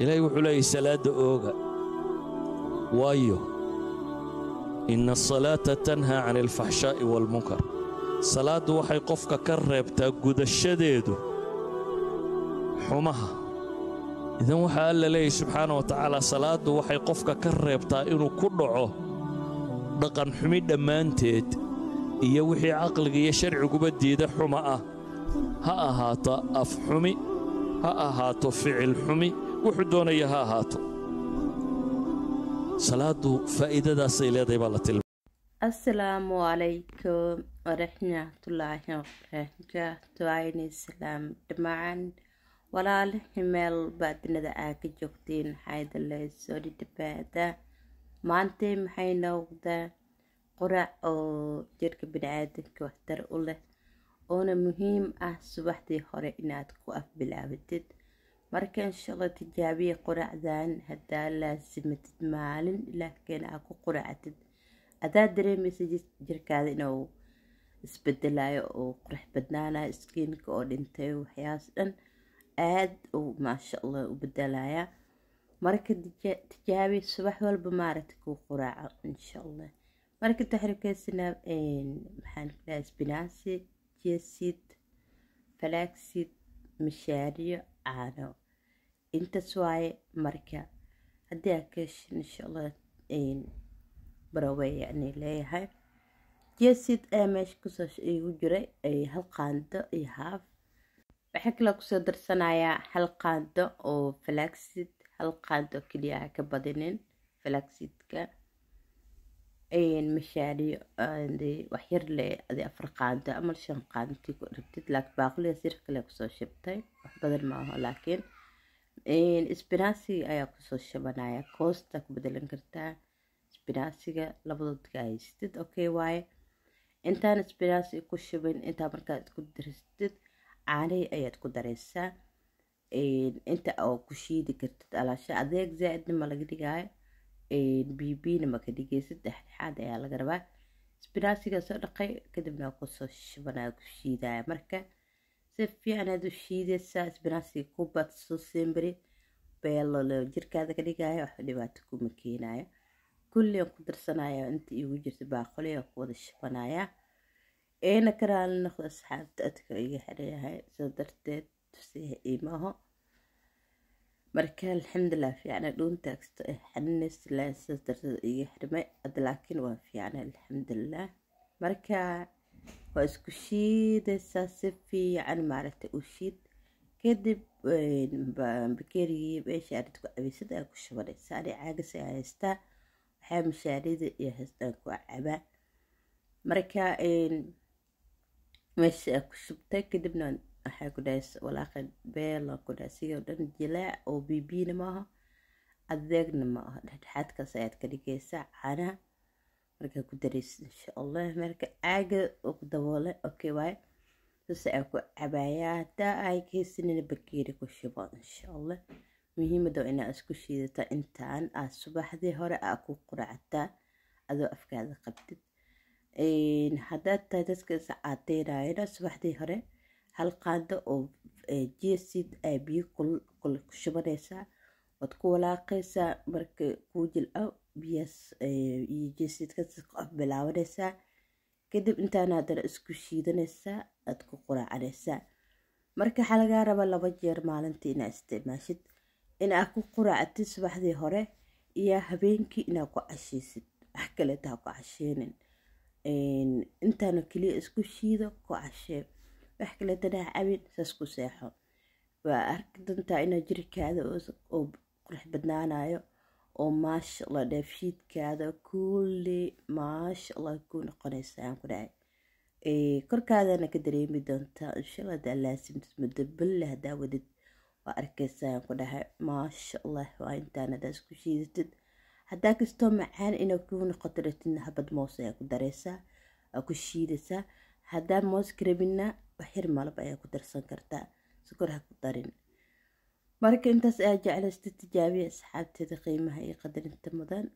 ilaahay wuxuu leeyahy salaadda ooga waayo inna asalaata tanhaa can alfaxshaa'i waalmunkar salaaddu waxay qofka ka reebtaa gudashadeedu xumaha idan waxaa alla leeyahy subxaana wa tacaala salaaddu waxay qofka ka reebtaa inuu ku dhaco dhaqan xumi dhammaanteed iyo wixii caqliga iyo sharciguba diida xuma ah ha ahaata afxumi ha ahaato ficil xumi wuxuu doonaya ha ahaato salaadu faa'iidadaasay leedahay baa la tilmaam asalaamu calaykum waraxmatullaahi wabarakaatu ayni salaam dhammaan walaalihi meel baadinada aa ka joogtiin maxaayda soo dhidhabaada maantay maxay noqdaa qurac oo jirka bini aadanka waxtar u leh oona muhiim ah subaxdii hore inaad ku afbilaabatid marka inshaalla tijaabiya quraacdan haddaa laasimatid maalin ilaah aa ku quraactid adaa dareemaysa jirkaada inuu isbedelayo oo qurax badnaanayo iskiinka oo dhintay waxyaas dhan aada uu maasha allah u bedelaya marka tijaabi subax walba maaragta kuu quraaco insha allah marka taxriibkeesina maxaan kudhaha spinaasi جسد falaagsid mashaariyo caano intaas waaye marka haddii aad ka heshin insha allah leeyahay jesid ayaa meesha kusoo igu jiray hal qaando iyo haaf waxaa kaloo kusoo darsanayaa hal qaando oo falaagsid hal qaando keliya keliyaha ka badinin falaagsidka mashaariic waxyar le adi afar qaanto ama shan qaadontii ku dhigtid laakiin baaqulida sir kale kusoo shabtay wax badan maaho laakiin isbinaasiga ayaa kusoo shabanaya koosta ku bedelan kartaa isbinaasiga labadoodka haystid okay waaye intaan isbinaasi ku shubin intaa markaa isku diristid caanihii ayaad ku dareysaa inta oo ku shiidi kartid alaasha adeeg zaa-idna laga dhigaayo b b-na ma ka dhigay saddex dhexaad ayaa laga rabaa spinaasigaa soo dhaqay kadibna kusoo shubanaa ku shiidaya marka si fiicanaad u shiideysaa spinaasiga ku badso semberi beelolo jirkaada ka dhigaya wax dhibaato kuma keenaya kullian ku darsanaya inta igu jirta baaqolea ku wada shubanaya eena karaali noqda asxaabta adka iga xereyahay soo darteed tufsiha imaho marka alxamdulilah fiicna dhuunta xaninaysasaas darteed iga xirmay ad laakiin waa fiicna alxamdulilah marka waa isku shiidaysaa si fiican maaragtay u shiid kadib bakerigii meeshaarad ku cabaysada aa ku shubanaysa ani caagas aa haystaa waxaa mashaarida iyo haystaan ku cabaa marka meesha aa ku shubtay kadibna waxaa ku dhahay walaaqa beela ku dhahay sidoo dhan jilaac oo biibiina maaha adeegna ma aha dhexdhexaadkaas ayaad ka dhigeysaa caanaha markaa ku daraysid insha allah marka caaga ku daboole okay waay sase aa ku cabayaa hadaa ay ka haysanina bakeeri ku shubo insha allah waa inaad isku shiidata intaan aad subaxdii hore aa ku quracataa adoo afkaada qabtid haddaad tahay dadka is subaxdii hore hal qaado oo eh, jeesid aa eh, biyo kulul ku shubanaysaa waad ku walaaqaysaa marka kuu jilco biyaas eh, iyo jeesidkaas qof ah bilaabanaysaa kadib intaana haddana isku shiidanaysaa aad ku quraacanaysaa marka waxaa lagaa raba laba jeer maalintii inaa isticmaashid inaa ku quraacatid subaxdii hore iyo habeenkii inaa ku casheysid wax kaleeta ha ku casheenen intaana keliya isku shiido ku cashee wax kale danaha cabin saas ku seexo waa arki doontaa inaa jirkaada oo qurux badnaanayo oo maasha allah dhaafshiidkaada kulli maasha allah ku aan ku dhacay korkaadana ka dareemi doontaa inshaalla hadaa laasimtid muddo balle hadaa wadid waa arkaysaan ku dhahay maasha allah waa intaan hadaa isku shiidatid haddaa kastoo macaan inaa kuu noqoto ratidna habad moos ayaa ku dareysaa waa ku shiidaysaa haddaa moos karabina xir malab ayaa ku darsan kartaa sukor ha ku darin marka intaas ayaa jeclaystay tijaabiya asxaabteeda qiimaha iyo qadarinta mudan